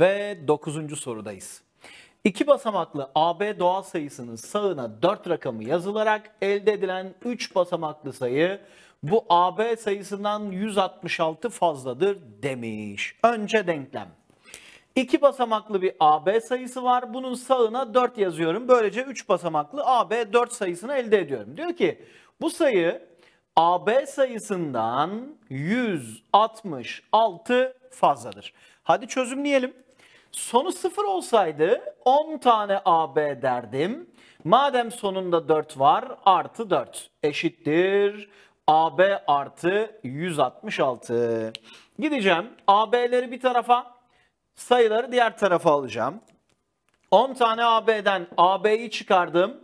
Ve 9. sorudayız. İki basamaklı AB doğal sayısının sağına 4 rakamı yazılarak elde edilen 3 basamaklı sayı bu AB sayısından 166 fazladır demiş. Önce denklem. İki basamaklı bir AB sayısı var. Bunun sağına 4 yazıyorum. Böylece 3 basamaklı AB 4 sayısını elde ediyorum. Diyor ki bu sayı AB sayısından 166 fazladır. Hadi çözümleyelim. Sonu sıfır olsaydı 10 tane AB derdim. Madem sonunda 4 var artı 4 eşittir AB artı 166. Gideceğim AB'leri bir tarafa sayıları diğer tarafa alacağım. 10 tane AB'den AB'yi çıkardım.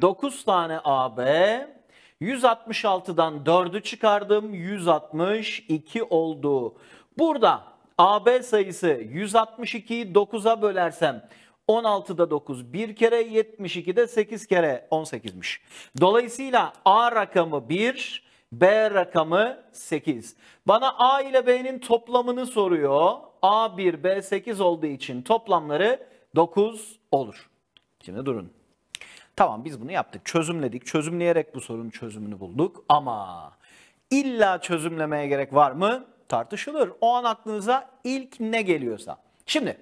9 tane AB 166'dan 4'ü çıkardım. 162 oldu. Burada AB sayısı 162'yi 9'a bölersem 16'da 9 1 kere 72'de 8 kere 18'miş. Dolayısıyla A rakamı 1, B rakamı 8. Bana A ile B'nin toplamını soruyor. A1, B8 olduğu için toplamları 9 olur. Şimdi durun. Tamam biz bunu yaptık. Çözümledik. Çözümleyerek bu sorunun çözümünü bulduk. Ama illa çözümlemeye gerek var mı? tartışılır. O an aklınıza ilk ne geliyorsa. Şimdi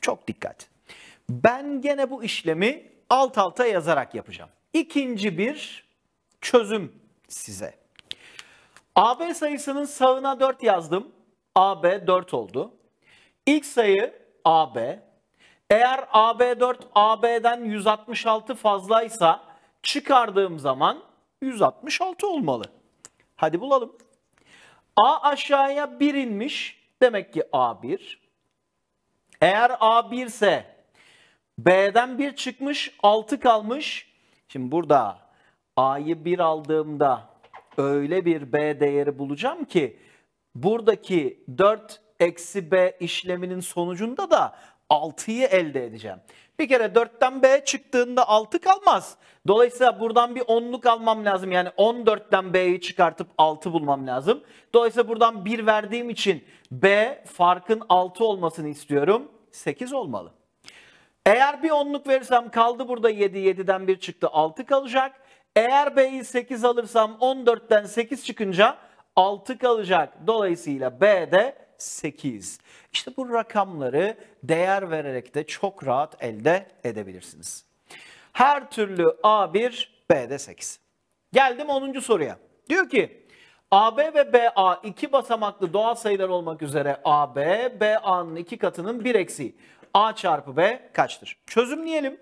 çok dikkat. Ben gene bu işlemi alt alta yazarak yapacağım. İkinci bir çözüm size. AB sayısının sağına 4 yazdım. AB 4 oldu. İlk sayı AB. Eğer AB 4 AB'den 166 fazlaysa çıkardığım zaman 166 olmalı. Hadi bulalım. A aşağıya 1 inmiş. Demek ki A1. Eğer A1 ise B'den 1 çıkmış 6 kalmış. Şimdi burada A'yı 1 aldığımda öyle bir B değeri bulacağım ki buradaki 4 eksi B işleminin sonucunda da 6'yı elde edeceğim. Bir kere 4'ten B çıktığında 6 kalmaz. Dolayısıyla buradan bir 10'luk almam lazım. Yani 14'ten B'yi çıkartıp 6 bulmam lazım. Dolayısıyla buradan 1 verdiğim için B farkın 6 olmasını istiyorum. 8 olmalı. Eğer bir 10'luk verirsem kaldı burada 7, 7'den 1 çıktı 6 kalacak. Eğer B'yi 8 alırsam 14'ten 8 çıkınca 6 kalacak. Dolayısıyla B'de 8. İşte bu rakamları değer vererek de çok rahat elde edebilirsiniz. Her türlü A1, B'de 8. Geldim 10. soruya. Diyor ki AB ve BA iki basamaklı doğal sayılar olmak üzere AB, BA'nın iki katının bir eksiği. A çarpı B kaçtır? Çözümleyelim.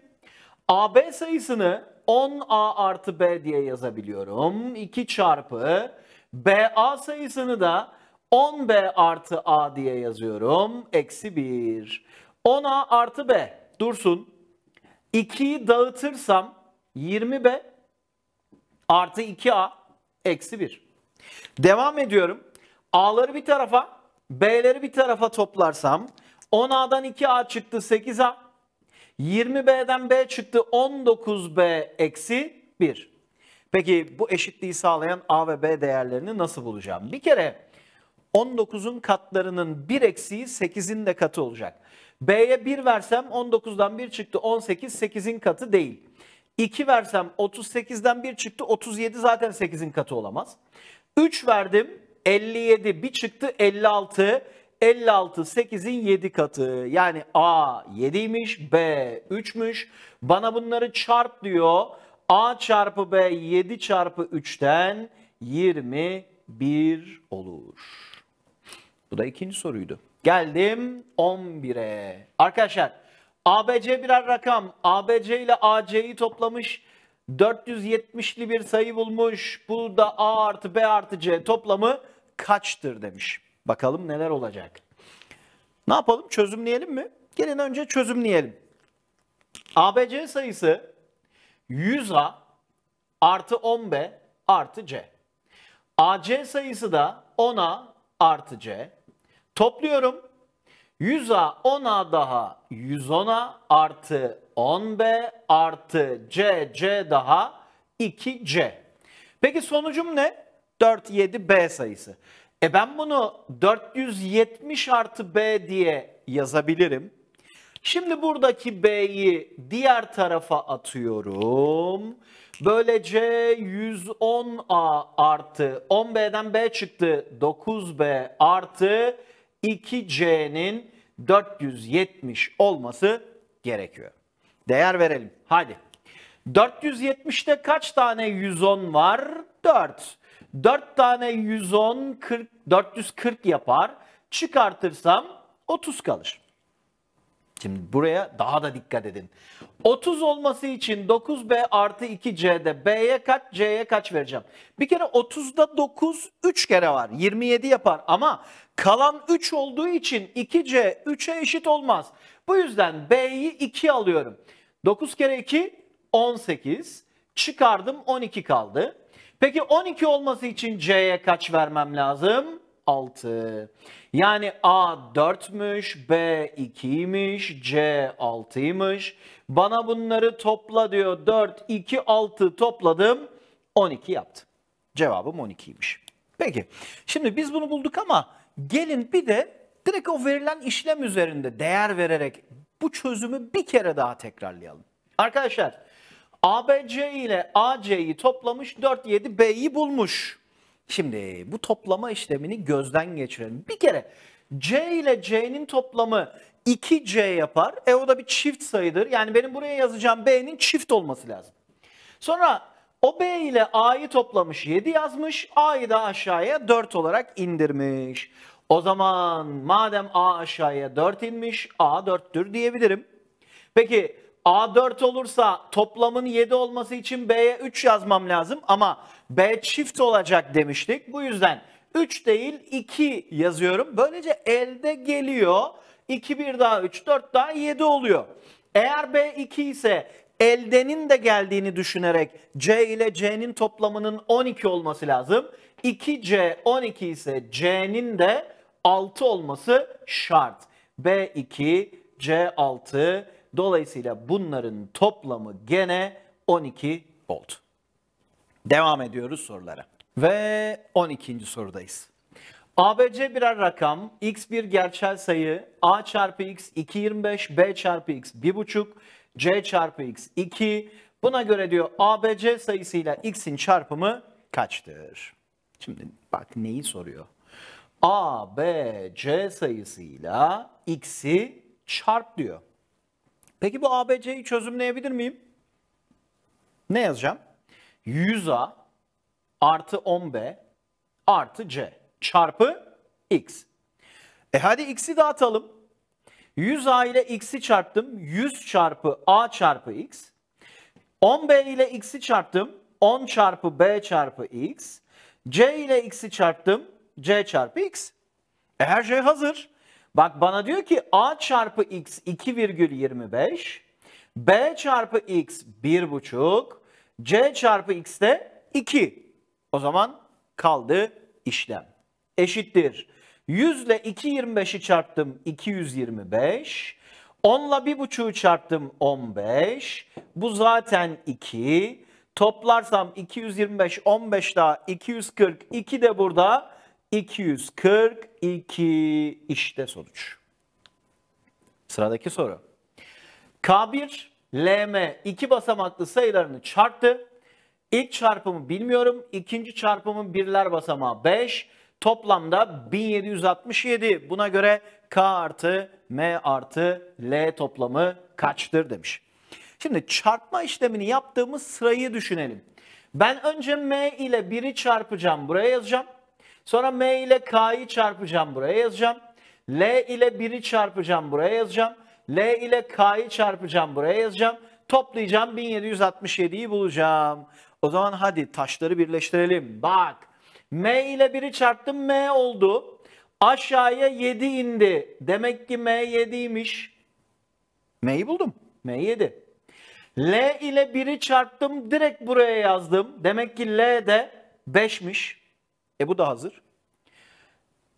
AB sayısını 10A artı B diye yazabiliyorum. 2 çarpı BA sayısını da 10B artı A diye yazıyorum. Eksi 1. 10A artı B dursun. 2'yi dağıtırsam 20B artı 2A eksi 1. Devam ediyorum. A'ları bir tarafa, B'leri bir tarafa toplarsam 10A'dan 2A çıktı 8A. 20B'den B çıktı 19B eksi 1. Peki bu eşitliği sağlayan A ve B değerlerini nasıl bulacağım? Bir kere 19'un katlarının bir eksiği 8'in de katı olacak. B'ye 1 versem 19'dan 1 çıktı 18 8'in katı değil. 2 versem 38'den 1 çıktı 37 zaten 8'in katı olamaz. 3 verdim 57 bir çıktı 56 56 8'in 7 katı. Yani A 7'ymiş B 3'müş. Bana bunları çarp diyor. A çarpı B 7 çarpı 3'ten 21 olur. Bu da ikinci soruydu. Geldim 11'e. Arkadaşlar ABC birer rakam. ABC ile AC'yi toplamış. 470'li bir sayı bulmuş. Bu da A artı B artı C toplamı kaçtır demiş. Bakalım neler olacak. Ne yapalım çözümleyelim mi? Gelin önce çözümleyelim. ABC sayısı 100A artı 10B artı C. AC sayısı da 10A artı C. Topluyorum. 100A 10A daha 110A artı 10B artı c c daha 2C. Peki sonucum ne? 47B sayısı. E ben bunu 470 artı B diye yazabilirim. Şimdi buradaki B'yi diğer tarafa atıyorum. Böylece 110A artı 10B'den B çıktı. 9B artı 2C'nin 470 olması gerekiyor. Değer verelim. Hadi. 470'te kaç tane 110 var? 4. 4 tane 110 40 440 yapar. Çıkartırsam 30 kalır. Şimdi buraya daha da dikkat edin. 30 olması için 9B artı 2C'de B'ye kaç, C'ye kaç vereceğim? Bir kere 30'da 9 3 kere var. 27 yapar ama kalan 3 olduğu için 2C 3'e eşit olmaz. Bu yüzden B'yi 2 alıyorum. 9 kere 2 18. Çıkardım 12 kaldı. Peki 12 olması için C'ye kaç vermem lazım? 6. Yani A 4'müş, B 2'ymiş, C 6'ymış. Bana bunları topla diyor. 4, 2, 6 topladım. 12 yaptı. Cevabım 12'ymiş. Peki şimdi biz bunu bulduk ama gelin bir de direkt o verilen işlem üzerinde değer vererek bu çözümü bir kere daha tekrarlayalım. Arkadaşlar ABC ile AC'yi toplamış 4, 7, B'yi bulmuş. Şimdi bu toplama işlemini gözden geçirelim. Bir kere C ile C'nin toplamı 2C yapar. E o da bir çift sayıdır. Yani benim buraya yazacağım B'nin çift olması lazım. Sonra o B ile A'yı toplamış 7 yazmış. A'yı da aşağıya 4 olarak indirmiş. O zaman madem A aşağıya 4 inmiş A 4'tür diyebilirim. Peki A 4 olursa toplamın 7 olması için B'ye 3 yazmam lazım ama B çift olacak demiştik. Bu yüzden 3 değil 2 yazıyorum. Böylece elde geliyor. 2 1 daha 3 4 daha 7 oluyor. Eğer B 2 ise eldenin de geldiğini düşünerek C ile C'nin toplamının 12 olması lazım. 2C 12 ise C'nin de 6 olması şart. B2, C6 dolayısıyla bunların toplamı gene 12 oldu. Devam ediyoruz sorulara. Ve 12. sorudayız. ABC birer rakam, x bir gerçel sayı, a çarpı x 2.25, b çarpı x 1.5, c çarpı x 2. Buna göre diyor ABC sayısıyla x'in çarpımı kaçtır? Şimdi bak neyi soruyor. A, B, C sayısıyla x'i çarp diyor. Peki bu ABC'yi çözümleyebilir miyim? Ne yazacağım? 100A artı 10B artı C çarpı X. E hadi X'i dağıtalım. 100A ile X'i çarptım. 100 çarpı A çarpı X. 10B ile X'i çarptım. 10 çarpı B çarpı X. C ile X'i çarptım. C çarpı X. E her şey hazır. Bak bana diyor ki A çarpı X 2,25. B çarpı X 1,5. C çarpı x de 2. O zaman kaldı işlem. Eşittir. 100 ile 225'i çarptım 225. 10 ile 1,5'u çarptım 15. Bu zaten 2. Toplarsam 225, 15 daha 240, 2 de burada 242 işte sonuç. Sıradaki soru. K1 LM iki basamaklı sayılarını çarptı. İlk çarpımı bilmiyorum. İkinci çarpımın birler basamağı 5. Toplamda 1767. Buna göre K artı M artı L toplamı kaçtır demiş. Şimdi çarpma işlemini yaptığımız sırayı düşünelim. Ben önce M ile 1'i çarpacağım buraya yazacağım. Sonra M ile K'yı çarpacağım buraya yazacağım. L ile 1'i çarpacağım buraya yazacağım. L ile K'yı çarpacağım buraya yazacağım. Toplayacağım 1767'yi bulacağım. O zaman hadi taşları birleştirelim. Bak M ile 1'i çarptım M oldu. Aşağıya 7 indi. Demek ki M 7'ymiş. M'yi buldum. M 7. L ile 1'i çarptım direkt buraya yazdım. Demek ki L de 5'miş. E bu da hazır.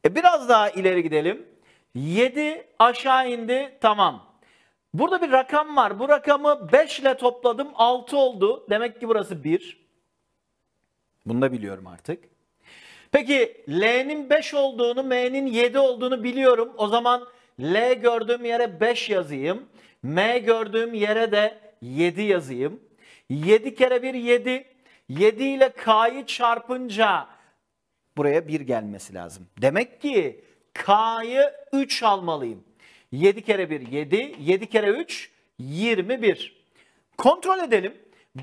E biraz daha ileri gidelim. 7 aşağı indi tamam. Burada bir rakam var. Bu rakamı 5 ile topladım 6 oldu. Demek ki burası 1. Bunu da biliyorum artık. Peki L'nin 5 olduğunu, M'nin 7 olduğunu biliyorum. O zaman L gördüğüm yere 5 yazayım. M gördüğüm yere de 7 yazayım. 7 kere 1 7. 7 ile K'yı çarpınca buraya 1 gelmesi lazım. Demek ki K'yı 3 almalıyım. 7 kere 1 7, 7 kere 3 21. Kontrol edelim.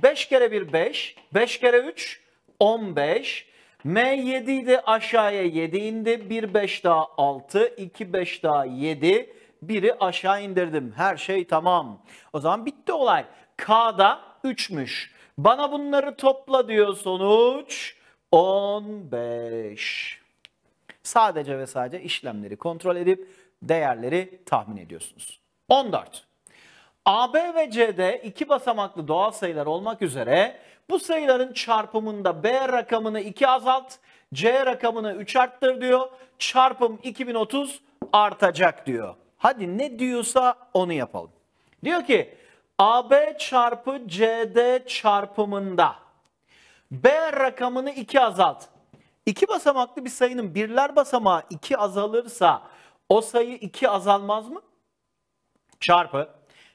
5 kere 1 5, 5 kere 3 15. M 7 idi aşağıya 7 indi. 1 5 daha 6, 2 5 daha 7. 1'i aşağı indirdim. Her şey tamam. O zaman bitti olay. K'da 3'müş. Bana bunları topla diyor sonuç 15. Sadece ve sadece işlemleri kontrol edip değerleri tahmin ediyorsunuz. 14. A, B ve C'de iki basamaklı doğal sayılar olmak üzere bu sayıların çarpımında B rakamını 2 azalt, C rakamını 3 arttır diyor. Çarpım 2030 artacak diyor. Hadi ne diyorsa onu yapalım. Diyor ki AB çarpı CD çarpımında B rakamını 2 azalt. İki basamaklı bir sayının birler basamağı 2 azalırsa o sayı 2 azalmaz mı? Çarpı.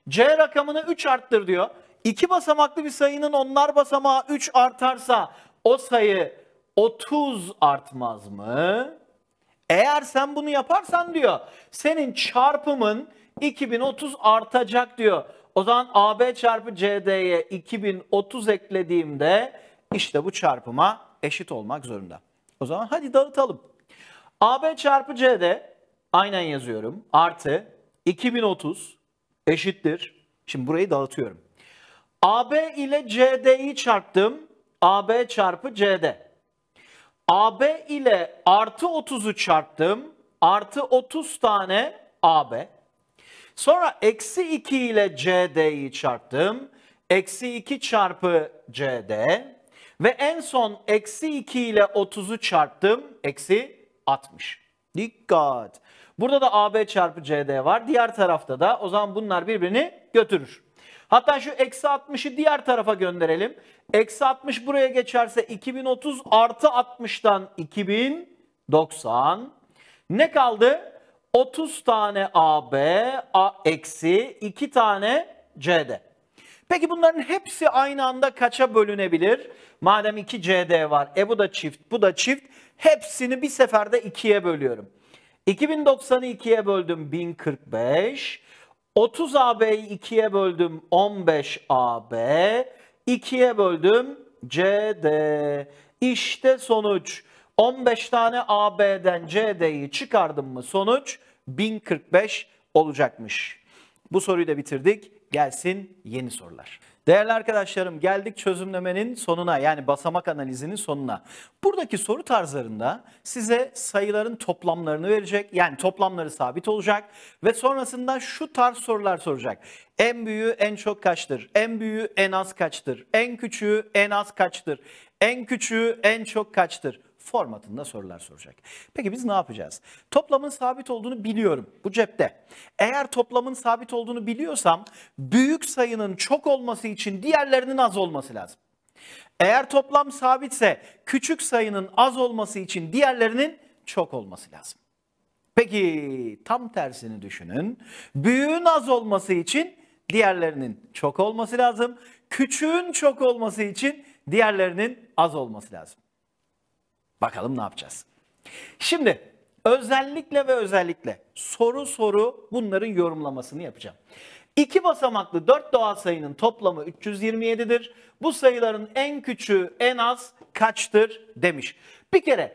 C rakamını 3 arttır diyor. İki basamaklı bir sayının onlar basamağı 3 artarsa o sayı 30 artmaz mı? Eğer sen bunu yaparsan diyor senin çarpımın 2030 artacak diyor. O zaman AB çarpı CD'ye 2030 eklediğimde işte bu çarpıma eşit olmak zorunda. O zaman hadi dağıtalım. AB çarpı CD aynen yazıyorum. Artı 2030 eşittir. Şimdi burayı dağıtıyorum. AB ile CD'yi çarptım. AB çarpı CD. AB ile artı 30'u çarptım. Artı 30 tane AB. Sonra eksi 2 ile CD'yi çarptım. Eksi 2 çarpı CD ve en son eksi 2 ile 30'u çarptım. Eksi 60. Dikkat. Burada da AB çarpı CD var. Diğer tarafta da o zaman bunlar birbirini götürür. Hatta şu eksi 60'ı diğer tarafa gönderelim. Eksi 60 buraya geçerse 2030 artı 60'tan 2090. Ne kaldı? 30 tane AB eksi 2 tane CD. Peki bunların hepsi aynı anda kaça bölünebilir? Madem 2 CD var, e bu da çift, bu da çift. Hepsini bir seferde 2'ye bölüyorum. 2090'ı 2'ye böldüm 1045. 30 AB'yi 2'ye böldüm 15 AB. 2'ye böldüm CD. İşte sonuç. 15 tane AB'den CD'yi çıkardım mı sonuç 1045 olacakmış. Bu soruyu da bitirdik gelsin yeni sorular. Değerli arkadaşlarım geldik çözümlemenin sonuna yani basamak analizinin sonuna. Buradaki soru tarzlarında size sayıların toplamlarını verecek yani toplamları sabit olacak ve sonrasında şu tarz sorular soracak. En büyüğü en çok kaçtır? En büyüğü en az kaçtır? En küçüğü en az kaçtır? En küçüğü en çok kaçtır? formatında sorular soracak. Peki biz ne yapacağız? Toplamın sabit olduğunu biliyorum. Bu cepte. Eğer toplamın sabit olduğunu biliyorsam büyük sayının çok olması için diğerlerinin az olması lazım. Eğer toplam sabitse küçük sayının az olması için diğerlerinin çok olması lazım. Peki tam tersini düşünün. Büyüğün az olması için diğerlerinin çok olması lazım. Küçüğün çok olması için diğerlerinin az olması lazım. Bakalım ne yapacağız. Şimdi özellikle ve özellikle soru soru bunların yorumlamasını yapacağım. İki basamaklı dört doğal sayının toplamı 327'dir. Bu sayıların en küçüğü en az kaçtır demiş. Bir kere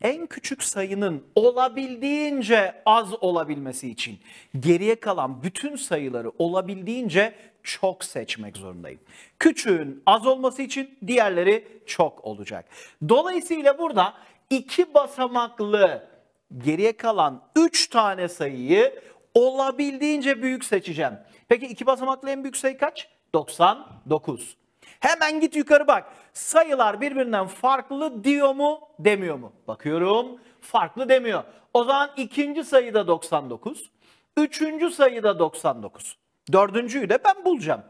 en küçük sayının olabildiğince az olabilmesi için geriye kalan bütün sayıları olabildiğince çok seçmek zorundayım. Küçüğün az olması için diğerleri çok olacak. Dolayısıyla burada iki basamaklı geriye kalan üç tane sayıyı olabildiğince büyük seçeceğim. Peki iki basamaklı en büyük sayı kaç? 99. Hemen git yukarı bak. Sayılar birbirinden farklı diyor mu demiyor mu? Bakıyorum farklı demiyor. O zaman ikinci sayıda 99. Üçüncü sayıda 99. Dördüncüyü de ben bulacağım.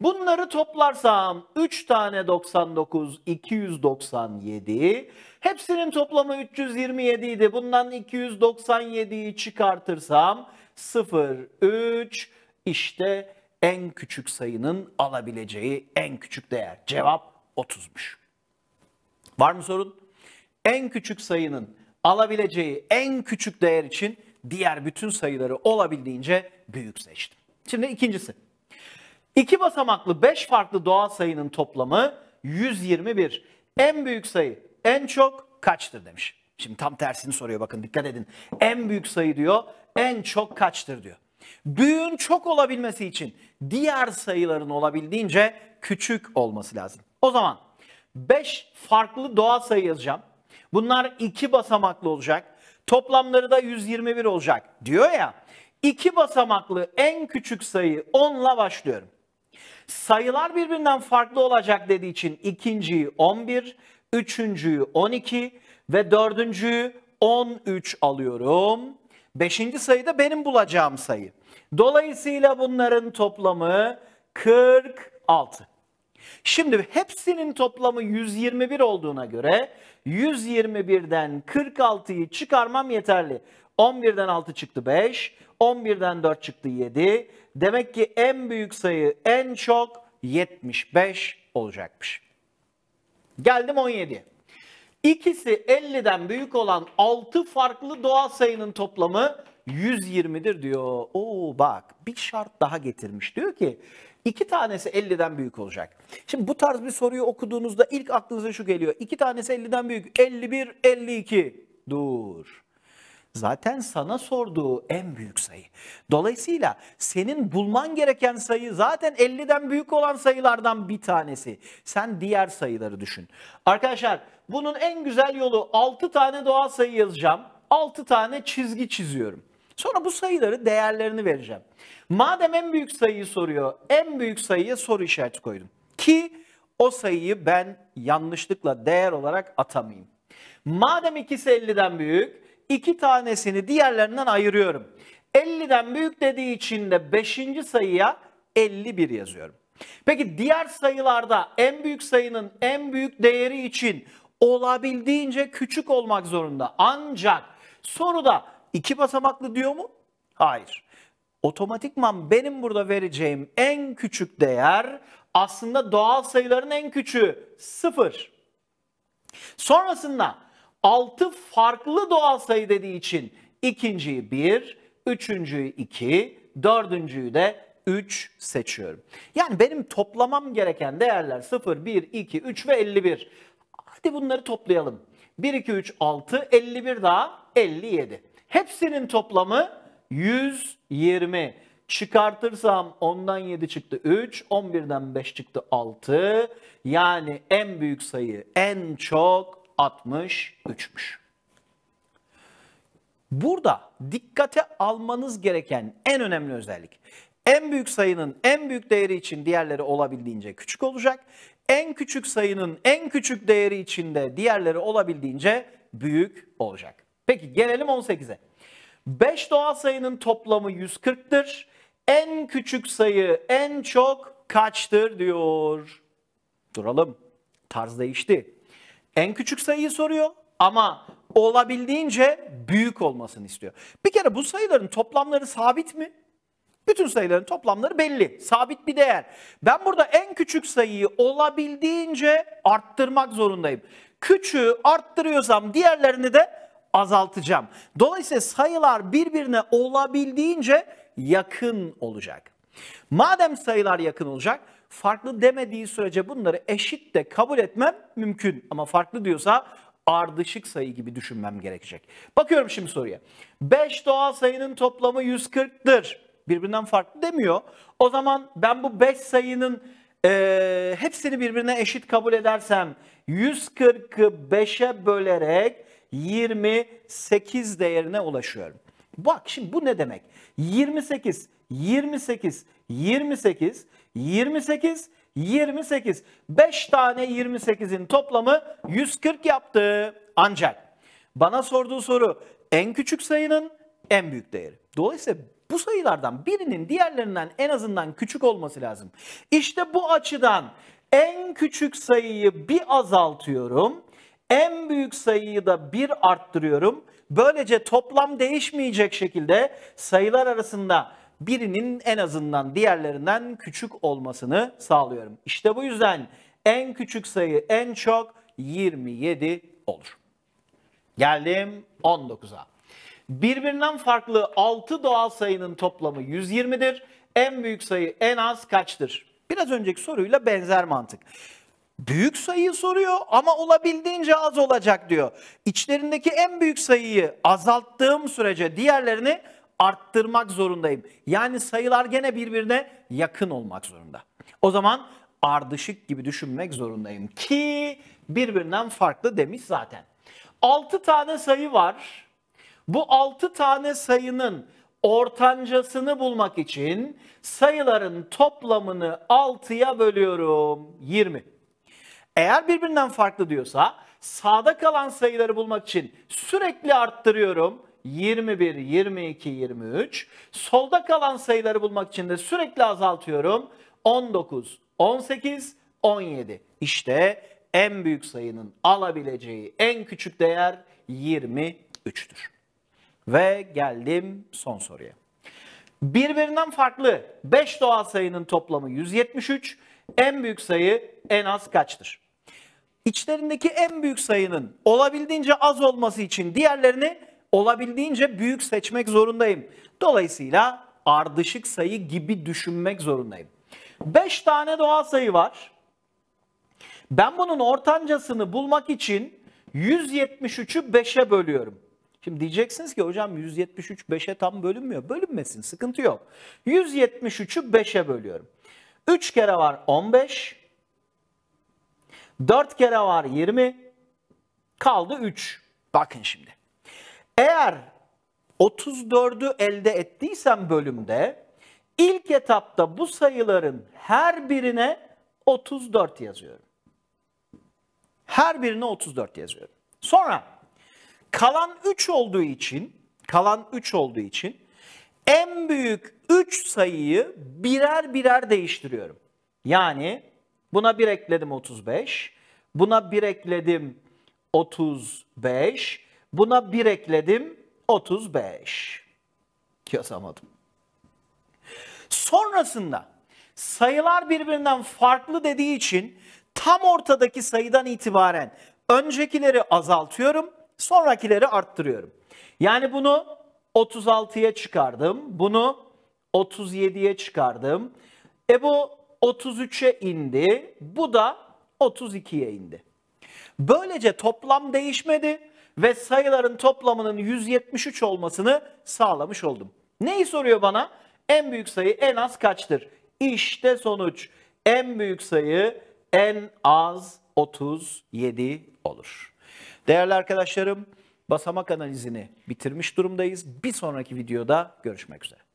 Bunları toplarsam 3 tane 99, 297. Hepsinin toplamı 327 idi. Bundan 297'yi çıkartırsam 0, 3 işte en küçük sayının alabileceği en küçük değer. Cevap 30'muş. Var mı sorun? En küçük sayının alabileceği en küçük değer için diğer bütün sayıları olabildiğince büyük seçtim. Şimdi ikincisi. İki basamaklı 5 farklı doğal sayının toplamı 121. En büyük sayı en çok kaçtır demiş. Şimdi tam tersini soruyor bakın dikkat edin. En büyük sayı diyor en çok kaçtır diyor. Büyüğün çok olabilmesi için diğer sayıların olabildiğince küçük olması lazım. O zaman 5 farklı doğal sayı yazacağım. Bunlar iki basamaklı olacak. Toplamları da 121 olacak diyor ya iki basamaklı en küçük sayı 10'la başlıyorum. Sayılar birbirinden farklı olacak dediği için ikinciyi 11, üçüncüyü 12 ve dördüncüyü 13 alıyorum. Beşinci sayı da benim bulacağım sayı. Dolayısıyla bunların toplamı 46. Şimdi hepsinin toplamı 121 olduğuna göre 121'den 46'yı çıkarmam yeterli. 11'den 6 çıktı 5, 11'den 4 çıktı 7. Demek ki en büyük sayı en çok 75 olacakmış. Geldim 17. İkisi 50'den büyük olan 6 farklı doğal sayının toplamı 120'dir diyor. Oo bak bir şart daha getirmiş. Diyor ki iki tanesi 50'den büyük olacak. Şimdi bu tarz bir soruyu okuduğunuzda ilk aklınıza şu geliyor. İki tanesi 50'den büyük. 51, 52. Dur zaten sana sorduğu en büyük sayı. Dolayısıyla senin bulman gereken sayı zaten 50'den büyük olan sayılardan bir tanesi. Sen diğer sayıları düşün. Arkadaşlar bunun en güzel yolu 6 tane doğal sayı yazacağım. 6 tane çizgi çiziyorum. Sonra bu sayıları değerlerini vereceğim. Madem en büyük sayıyı soruyor, en büyük sayıya soru işareti koydum. Ki o sayıyı ben yanlışlıkla değer olarak atamayayım. Madem ikisi 50'den büyük, iki tanesini diğerlerinden ayırıyorum. 50'den büyük dediği için de 5. sayıya 51 yazıyorum. Peki diğer sayılarda en büyük sayının en büyük değeri için olabildiğince küçük olmak zorunda. Ancak soruda iki basamaklı diyor mu? Hayır. Otomatikman benim burada vereceğim en küçük değer aslında doğal sayıların en küçüğü sıfır. Sonrasında 6 farklı doğal sayı dediği için ikinciyi 1, üçüncüyü 2, dördüncüyü de 3 seçiyorum. Yani benim toplamam gereken değerler 0, 1, 2, 3 ve 51. Hadi bunları toplayalım. 1, 2, 3, 6, 51 daha 57. Hepsinin toplamı 120. Çıkartırsam 10'dan 7 çıktı 3, 11'den 5 çıktı 6. Yani en büyük sayı en çok 63'müş. Burada dikkate almanız gereken en önemli özellik en büyük sayının en büyük değeri için diğerleri olabildiğince küçük olacak. En küçük sayının en küçük değeri için de diğerleri olabildiğince büyük olacak. Peki gelelim 18'e. 5 doğal sayının toplamı 140'tır. En küçük sayı en çok kaçtır diyor. Duralım. Tarz değişti en küçük sayıyı soruyor ama olabildiğince büyük olmasını istiyor. Bir kere bu sayıların toplamları sabit mi? Bütün sayıların toplamları belli. Sabit bir değer. Ben burada en küçük sayıyı olabildiğince arttırmak zorundayım. Küçüğü arttırıyorsam diğerlerini de azaltacağım. Dolayısıyla sayılar birbirine olabildiğince yakın olacak. Madem sayılar yakın olacak, farklı demediği sürece bunları eşit de kabul etmem mümkün. Ama farklı diyorsa ardışık sayı gibi düşünmem gerekecek. Bakıyorum şimdi soruya. 5 doğal sayının toplamı 140'tır. Birbirinden farklı demiyor. O zaman ben bu 5 sayının e, hepsini birbirine eşit kabul edersem 140'ı 5'e bölerek 28 değerine ulaşıyorum. Bak şimdi bu ne demek? 28, 28, 28 28, 28. 5 tane 28'in toplamı 140 yaptı. Ancak bana sorduğu soru en küçük sayının en büyük değeri. Dolayısıyla bu sayılardan birinin diğerlerinden en azından küçük olması lazım. İşte bu açıdan en küçük sayıyı bir azaltıyorum. En büyük sayıyı da bir arttırıyorum. Böylece toplam değişmeyecek şekilde sayılar arasında birinin en azından diğerlerinden küçük olmasını sağlıyorum. İşte bu yüzden en küçük sayı en çok 27 olur. Geldim 19'a. Birbirinden farklı 6 doğal sayının toplamı 120'dir. En büyük sayı en az kaçtır? Biraz önceki soruyla benzer mantık. Büyük sayıyı soruyor ama olabildiğince az olacak diyor. İçlerindeki en büyük sayıyı azalttığım sürece diğerlerini arttırmak zorundayım. Yani sayılar gene birbirine yakın olmak zorunda. O zaman ardışık gibi düşünmek zorundayım ki birbirinden farklı demiş zaten. 6 tane sayı var. Bu 6 tane sayının ortancasını bulmak için sayıların toplamını 6'ya bölüyorum. 20. Eğer birbirinden farklı diyorsa sağda kalan sayıları bulmak için sürekli arttırıyorum. 21, 22, 23. Solda kalan sayıları bulmak için de sürekli azaltıyorum. 19, 18, 17. İşte en büyük sayının alabileceği en küçük değer 23'tür. Ve geldim son soruya. Birbirinden farklı 5 doğal sayının toplamı 173. En büyük sayı en az kaçtır? İçlerindeki en büyük sayının olabildiğince az olması için diğerlerini olabildiğince büyük seçmek zorundayım. Dolayısıyla ardışık sayı gibi düşünmek zorundayım. 5 tane doğal sayı var. Ben bunun ortancasını bulmak için 173'ü 5'e bölüyorum. Şimdi diyeceksiniz ki hocam 173 5'e tam bölünmüyor. Bölünmesin sıkıntı yok. 173'ü 5'e bölüyorum. 3 kere var 15. 4 kere var 20. Kaldı 3. Bakın şimdi. Eğer 34'ü elde ettiysem bölümde ilk etapta bu sayıların her birine 34 yazıyorum. Her birine 34 yazıyorum. Sonra kalan 3 olduğu için kalan 3 olduğu için en büyük 3 sayıyı birer birer değiştiriyorum. Yani buna 1 ekledim 35, buna 1 ekledim 35, Buna bir ekledim 35. Yazamadım. Sonrasında sayılar birbirinden farklı dediği için tam ortadaki sayıdan itibaren öncekileri azaltıyorum, sonrakileri arttırıyorum. Yani bunu 36'ya çıkardım, bunu 37'ye çıkardım. E bu 33'e indi, bu da 32'ye indi. Böylece toplam değişmedi ve sayıların toplamının 173 olmasını sağlamış oldum. Neyi soruyor bana? En büyük sayı en az kaçtır? İşte sonuç. En büyük sayı en az 37 olur. Değerli arkadaşlarım basamak analizini bitirmiş durumdayız. Bir sonraki videoda görüşmek üzere.